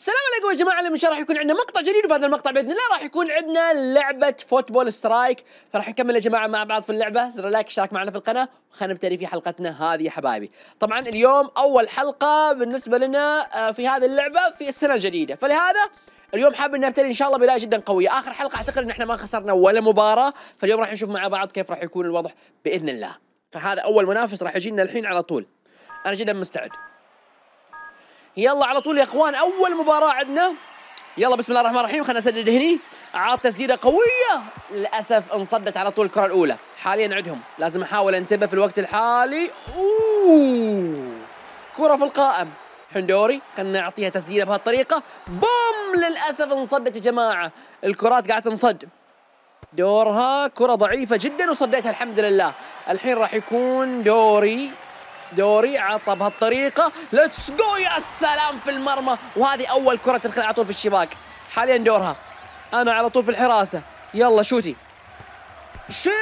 السلام عليكم يا جماعه اليوم راح يكون عندنا مقطع جديد وفي هذا المقطع باذن الله راح يكون عندنا لعبه فوتبول سترايك فراح نكمل يا جماعه مع بعض في اللعبه زر لايك اشترك معنا في القناه وخلينا نبتدي في حلقتنا هذه يا حبايبي طبعا اليوم اول حلقه بالنسبه لنا آه، في هذه اللعبه في السنه الجديده فلهذا اليوم حابب ان نبتدي ان شاء الله بدايه جدا قويه اخر حلقه اعتقد ان احنا ما خسرنا ولا مباراه فاليوم راح نشوف مع بعض كيف راح يكون الوضع باذن الله فهذا اول منافس راح يجينا الحين على طول انا جدا مستعد يلا على طول يا اخوان اول مباراه عندنا يلا بسم الله الرحمن الرحيم خلينا نسدد هني عاد تسديده قويه للاسف انصدت على طول الكره الاولى حاليا عندهم لازم احاول انتبه في الوقت الحالي اوه كره في القائم حندوري خلينا نعطيها تسديده بهالطريقه بوم للاسف انصدت يا جماعه الكرات قاعده تنصد دورها كره ضعيفه جدا وصديتها الحمد لله الحين راح يكون دوري دوري عطى بهالطريقة ليتس جو يا سلام في المرمى وهذه أول كرة تدخل على طول في الشباك حاليا دورها أنا على طول في الحراسة يلا شوتي شيل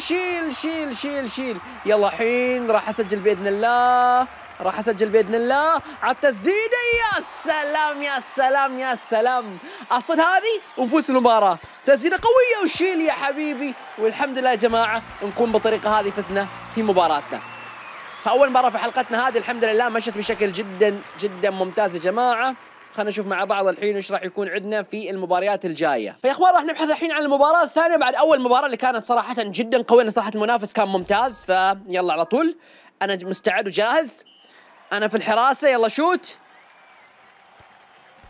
شيل شيل شيل شيل يلا الحين راح أسجل بإذن الله راح اسجل باذن الله على التسديده يا سلام يا سلام يا سلام اصل هذه ونفوز المباراه تسديده قويه وشيل يا حبيبي والحمد لله يا جماعه نكون بالطريقه هذه فزنا في مباراتنا فاول مره في حلقتنا هذه الحمد لله مشت بشكل جدا جدا ممتاز يا جماعه خلينا نشوف مع بعض الحين ايش راح يكون عندنا في المباريات الجايه فيا اخوان راح نبحث الحين عن المباراه الثانيه بعد اول مباراه اللي كانت صراحه جدا قويه صراحه المنافس كان ممتاز فيلا على طول انا مستعد وجاهز انا في الحراسه يلا شوت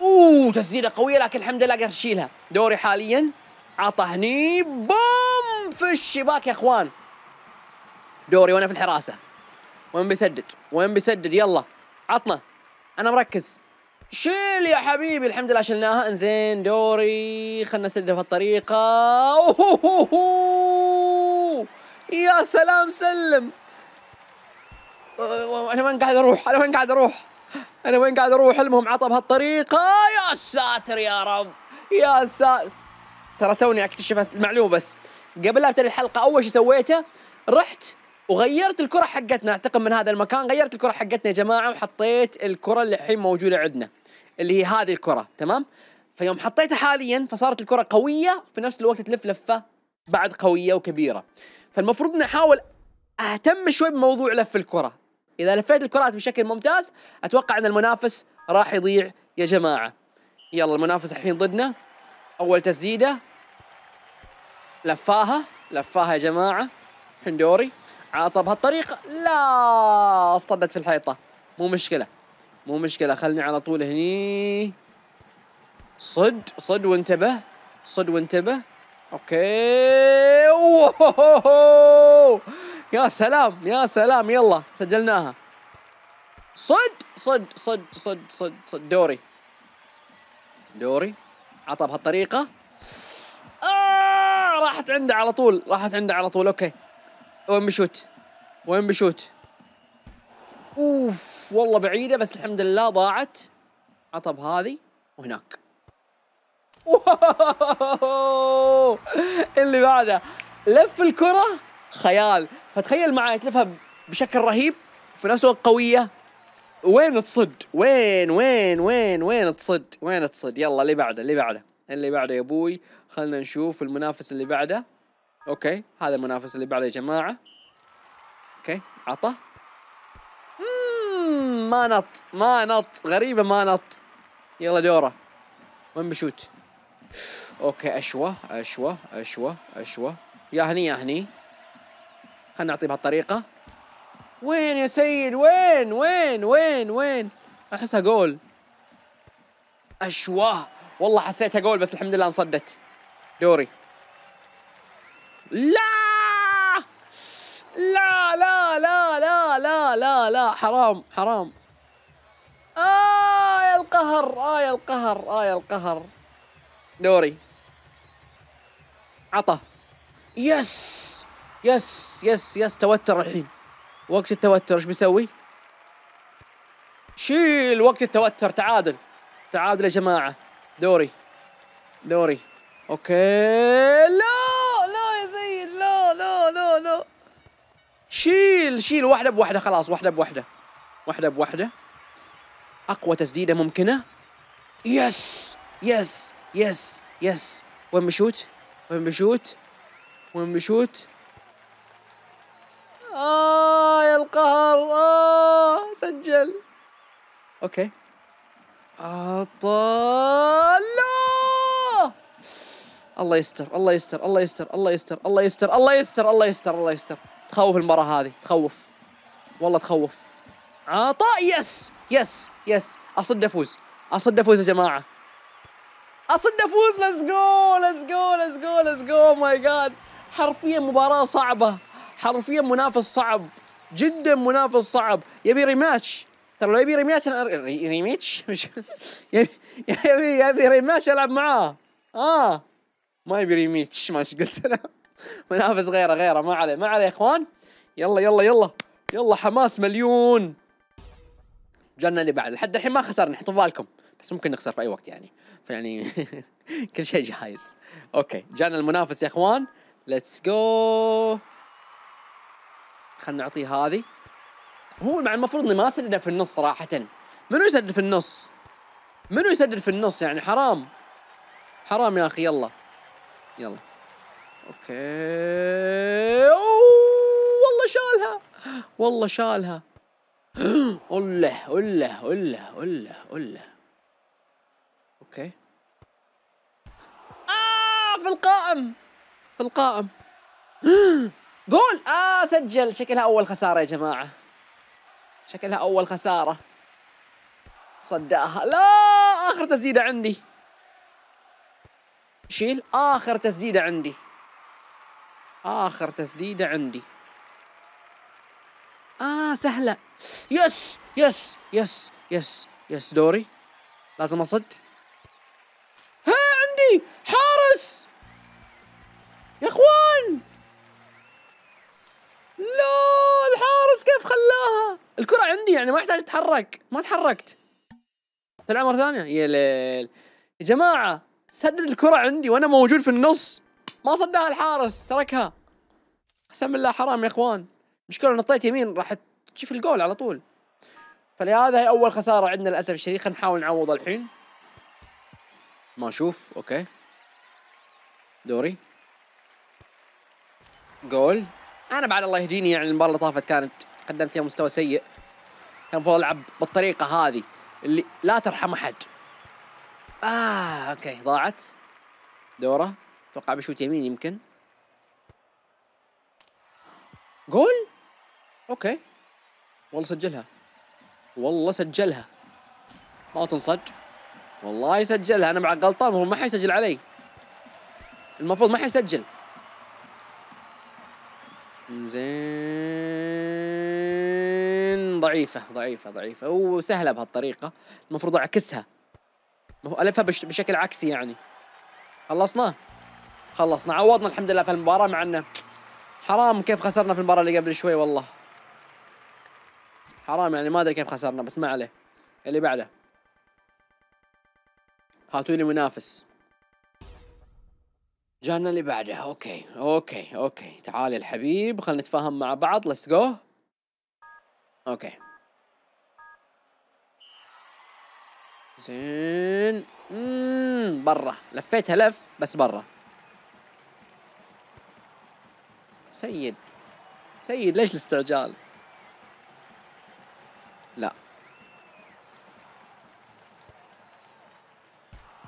اوه تسديده قويه لكن الحمد لله قدرت اشيلها دوري حاليا عطى هني بوم في الشباك يا اخوان دوري وانا في الحراسه وين بيسدد وين بيسدد يلا عطنا انا مركز شيل يا حبيبي الحمد لله شلناها انزين دوري خلنا نسدد بهالطريقه يا سلام سلم أه، انا وين قاعد اروح انا وين قاعد اروح انا وين قاعد اروح المهم عطى بهالطريقه يا ساتر يا رب يا ساتر ترى توني اكتشفت المعلومه بس قبل لا ابتدي الحلقه اول شيء سويته رحت وغيرت الكره حقتنا اعتقد من هذا المكان غيرت الكره حقتنا يا جماعه وحطيت الكره اللي الحين موجوده عندنا اللي هي هذه الكره تمام فيوم حطيتها حاليا فصارت الكره قويه وفي نفس الوقت تلف لفه بعد قويه وكبيره فالمفروض اني احاول اهتم شوي بموضوع لف الكره اذا لفيت الكرات بشكل ممتاز اتوقع ان المنافس راح يضيع يا جماعه يلا المنافس الحين ضدنا اول تسديده لفاها لفاها يا جماعه حندوري عطى بهالطريقة لا اصطدت في الحيطة مو مشكلة مو مشكلة خلني على طول هني صد صد وانتبه صد وانتبه اوكي أوه. يا سلام يا سلام يلا سجلناها صد صد صد صد صد صد دوري دوري عطى بهالطريقة آه راحت عنده على طول راحت عنده على طول اوكي وين بشوت وين بشوت اوف والله بعيده بس الحمد لله ضاعت عطب هذه وهناك اللي بعده لف الكره خيال فتخيل معي تلفها بشكل رهيب وفي نفس الوقت قويه وين تصد وين وين وين وين تصد وين تصد يلا اللي بعده اللي بعده اللي بعده يا ابوي خلنا نشوف المنافس اللي بعده اوكي هذا المنافس اللي بعده يا جماعه اوكي عطى ما نط ما نط غريبه ما نط يلا دوره وين بشوت اوكي اشوى اشوى اشوى اشوى يا هني يا هني خلينا نعطيه بهالطريقه وين يا سيد وين وين وين وين احسها جول اشوى والله حسيتها جول بس الحمد لله انصدت دوري لا لا لا لا لا لا لا لا حرام حرام آه يا القهر آه يا القهر آه يا القهر دوري عطى يس يس يس يس توتر الحين وقت التوتر ايش بيسوي؟ شيل وقت التوتر تعادل تعادل يا جماعة دوري دوري اوكي لا شيل شيل واحدة بواحدة خلاص واحدة بواحدة واحدة بواحدة أقوى تسديدة ممكنة يس يس يس يس وين بشوت؟ وين بشوت؟ وين بشوت؟ آه يا القهر آه سجل أوكي أطل الله يستر الله يستر الله يستر الله يستر الله يستر الله يستر الله يستر الله يستر تخوف المباراة هذه تخوف والله تخوف عطاء يس يس يس اصد افوز اصد افوز يا جماعة اصد افوز ليتس جو ليتس جو ليتس جو ليتس جو ماي جاد حرفيا مباراة صعبة حرفيا منافس صعب جدا منافس صعب يبي ريماتش ترى لو يبي ريماتش انا ريماتش يبي يبي ريماتش العب معاه اه ما يبي ريماتش ما ايش قلت انا منافس غيره غيره ما عليه ما عليه يا اخوان يلا يلا يلا يلا حماس مليون جانا اللي بعد لحد الحين ما خسرنا حطوا بالكم بس ممكن نخسر في اي وقت يعني فيعني كل شيء جاهز اوكي جانا المنافس يا اخوان ليتس جو خلنا نعطيه هذه هو مع المفروض اني ما اسدد في النص صراحة منو يسدد في النص؟ منو يسدد في النص يعني حرام حرام يا اخي يلا يلا اوكي أوه والله شالها والله شالها الله الله الله الله الله اوكي آه في القائم في القائم قول آه سجل شكلها أول خسارة يا جماعة شكلها أول خسارة صدقها لا آخر تسديدة عندي شيل آخر تسديدة عندي آخر تسديدة عندي آه سهلة يس يس يس يس يس دوري لازم أصد ها عندي حارس يا اخوان لا الحارس كيف خلاها الكرة عندي يعني ما يحتاج اتحرك ما تحركت تلعب مرة ثانية يا ليل يا جماعة سدد الكرة عندي وانا موجود في النص ما صدها الحارس تركها قسم بالله حرام يا اخوان مشكلة نطيت يمين راح تشوف الجول على طول فلهذا هي اول خسارة عندنا للاسف الشديد خلينا نحاول نعوض الحين ما اشوف اوكي دوري جول انا بعد الله يهديني يعني المباراة اللي طافت كانت قدمت فيها مستوى سيء كان المفروض العب بالطريقة هذه اللي لا ترحم احد اه اوكي ضاعت دوره اتوقع بشوت يمين يمكن جول اوكي والله سجلها والله سجلها ما تنصج والله يسجلها انا مع غلطان هو ما حيسجل علي المفروض ما حيسجل زين ضعيفة ضعيفة ضعيفة وسهلة بهالطريقة المفروض أعكسها ألفها بش بشكل عكسي يعني خلصناه خلصنا عوضنا الحمد لله في المباراة مع انه حرام كيف خسرنا في المباراة اللي قبل شوي والله حرام يعني ما ادري كيف خسرنا بس ما عليه اللي بعده هاتوني منافس جانا اللي بعده اوكي اوكي اوكي تعال يا الحبيب خلينا نتفاهم مع بعض ليتس جو اوكي زين اممم برا لفيتها لف بس برا سيد سيد ليش الاستعجال لا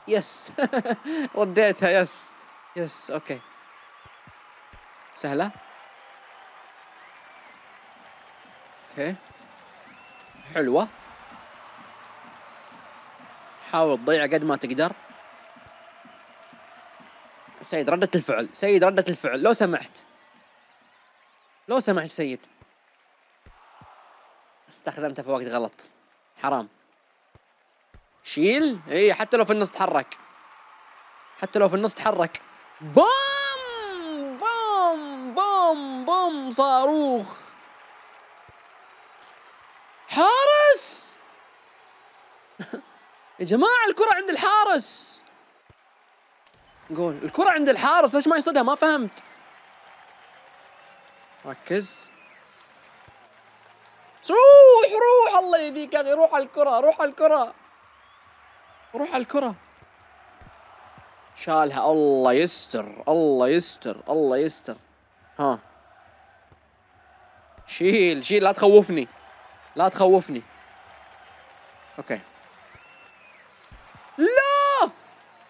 يس رديتها يس يس اوكي سهلة اوكي حلوة حاول تضيع قد ما تقدر سيد ردة الفعل سيد ردة الفعل لو سمحت لو سمحت سيد استخدمته في وقت غلط حرام شيل اي حتى لو في النص تحرك حتى لو في النص تحرك بوم بوم بوم بوم صاروخ حارس يا جماعة الكرة عند الحارس قول الكرة عند الحارس ليش ما يصدها ما فهمت ركز روح روح الله يهديك يا اخي روح على الكرة روح على الكرة روح على الكرة شالها الله يستر الله يستر الله يستر ها شيل شيل لا تخوفني لا تخوفني اوكي لا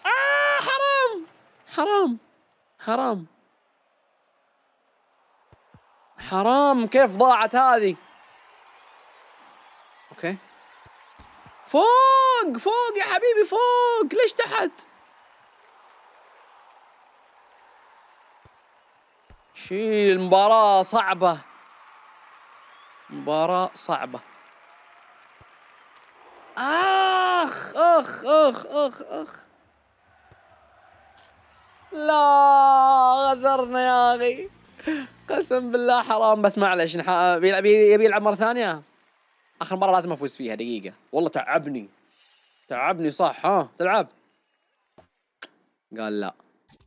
آه حرام حرام حرام حرام كيف ضاعت هذه اوكي فوق فوق يا حبيبي فوق ليش تحت شيل مباراة صعبة مباراة صعبة آخ آخ آخ آخ آخ لا غزرنا يا أخي قسم بالله حرام بس معلش آه، بيلعب يبي يلعب مره ثانيه اخر مره لازم افوز فيها دقيقه والله تعبني تعبني صح ها تلعب قال لا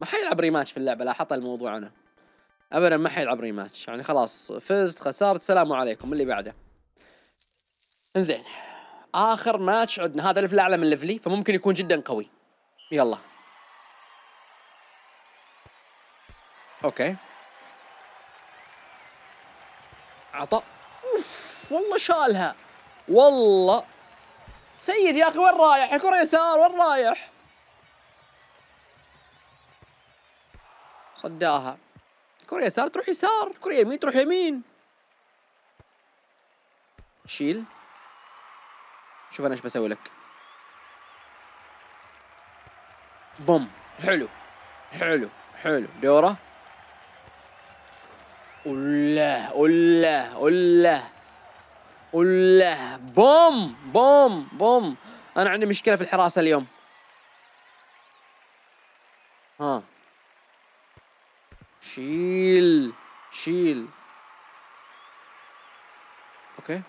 ما حيلعب ريماتش في اللعبه لاحظت الموضوع انا ابدا ما حيلعب ريماتش يعني خلاص فزت خسرت سلام عليكم اللي بعده انزين اخر ماتش عندنا هذا الليفل اعلى من ليفلي فممكن يكون جدا قوي يلا اوكي عطا اوف والله شالها والله سيد يا اخي وين رايح؟ الكره يسار وين رايح؟ صداها الكره يسار تروح يسار، الكره يمين تروح يمين. شيل شوف انا ايش بسوي لك. بوم حلو حلو حلو دوره الله الله الله الله بوم بوم بوم انا عندي مشكله في الحراسه اليوم ها شيل شيل اوكي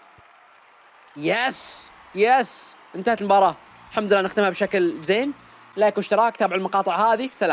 يس يس انتهت المباراه الحمد لله نختمها بشكل زين لايك واشتراك تابعوا المقاطع هذه سلام